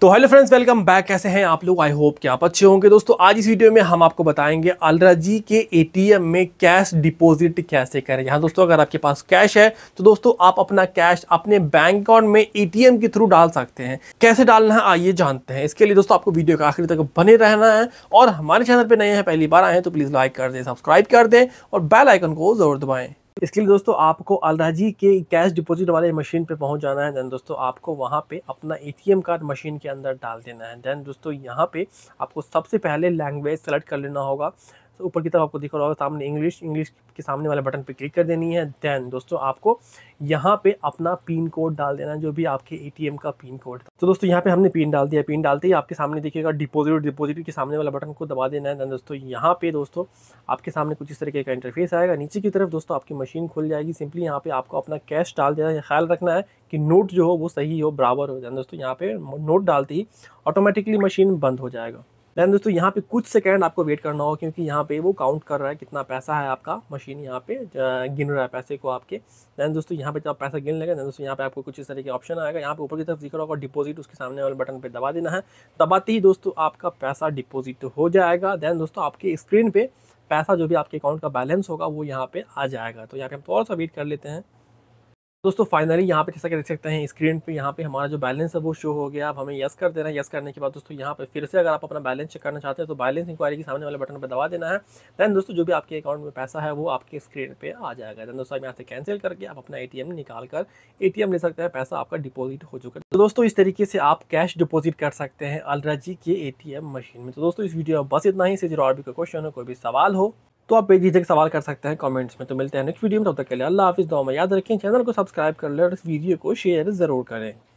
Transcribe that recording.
तो hello friends welcome back कैसे हैं आप लोग आई होप कि आप अच्छे होंगे दोस्तों आज इस वीडियो में हम आपको बताएंगे जी के एटीएम में कैश डिपॉजिट कैसे करें यहाँ दोस्तों अगर आपके पास कैश है तो दोस्तों आप अपना कैश अपने बैंक अकाउंट में एटीएम के थ्रू डाल सकते हैं कैसे डालना है आइए जानते हैं इसके लिए दोस्तों आपको वीडियो का आखिरी तक बने रहना है और हमारे चैनल पर नए हैं पहली बार आए हैं तो प्लीज़ लाइक कर दें सब्सक्राइब कर दें और आइकन को जरूर दबाएँ इसके लिए दोस्तों आपको अलराजी के कैश डिपॉजिट वाले मशीन पे पहुंच जाना है देन दोस्तों आपको वहां पे अपना एटीएम कार्ड मशीन के अंदर डाल देना है देन दोस्तों यहाँ पे आपको सबसे पहले लैंग्वेज सेलेक्ट कर लेना होगा तो ऊपर की तरफ आपको दिख रहा होगा सामने इंग्लिश इंग्लिश के सामने वाले बटन पर क्लिक कर देनी है देन दोस्तों आपको यहाँ पे अपना पिन कोड डाल देना है जो भी आपके ए का पिन कोड तो दोस्तों यहाँ पे हमने पिन डाल दिया पिन डालते ही आपके सामने देखिएगा डिपोजिट डिपोजिट के सामने वाला बटन को दबा देना है देन दोस्तों यहाँ पे दोस्तों आपके सामने कुछ इस तरीके का इंटरफेस आएगा नीचे की तरफ दोस्तों आपकी मशीन खुल जाएगी सिंपली यहाँ पे आपको अपना कैश डाल देना है ख्याल रखना है कि नोट जो हो वो सही हो बराबर हो जाए दोस्तों यहाँ पे नोट डालते ही ऑटोमेटिकली मशीन बंद हो जाएगा लेकिन दोस्तों यहाँ पे कुछ सेकेंड आपको वेट करना होगा क्योंकि यहाँ पे वो काउंट कर रहा है कितना पैसा है आपका मशीन यहाँ पे गिन रहा है पैसे को आपके लेकिन दोस्तों यहाँ पे जब पैसा गिन लेगा दोस्तों यहाँ पे आपको कुछ इस तरह के ऑप्शन आएगा यहाँ पे ऊपर की तरफ दिख रहा होगा डिपोजिट उसके सामने वाले बटन पर दबा देना है दबाते ही दोस्तों आपका पैसा डिपोजिट हो जाएगा देन दोस्तों आपके स्क्रीन पर पैसा जो भी आपके अकाउंट का बैलेंस होगा वो यहाँ पर आ जाएगा तो यहाँ पर हम थोड़ा सा वेट कर लेते हैं दोस्तों फाइनली यहाँ पे जैसा कि देख सकते हैं स्क्रीन पे यहाँ पे हमारा जो बैलेंस है वो शो हो गया अब हमें यस कर देना है यस करने के बाद दोस्तों यहाँ पे फिर से अगर आप अपना बैलेंस चेक करना चाहते हैं तो बैलेंस इंक्वायरी के सामने वाले बटन पर दबा देना है दैन दोस्तों जो भी आपके अकाउंट में पैसा है वो आपके स्क्रीन पर आ जाएगा दैन दोस्तों यहाँ से कैंसिल करके आप अपना ए निकाल कर ए ले सकते हैं पैसा आपका डिपोजिट हो चुका है तो दोस्तों इस तरीके से आप कैश डिपोजिट कर सकते हैं अलराजी के ए मशीन में तो दोस्तों इस वीडियो में बस इतना ही से जो और भी कोई क्वेश्चन हो कोई भी सवाल हो तो आप बेझिझक जगह सवाल कर सकते हैं कमेंट्स में तो मिलते हैं नेक्स्ट वीडियो में तब तक के लिए अल्लाह हाफिज़ दो में याद रखें चैनल को सब्सक्राइब कर लें और इस वीडियो को शेयर ज़रूर करें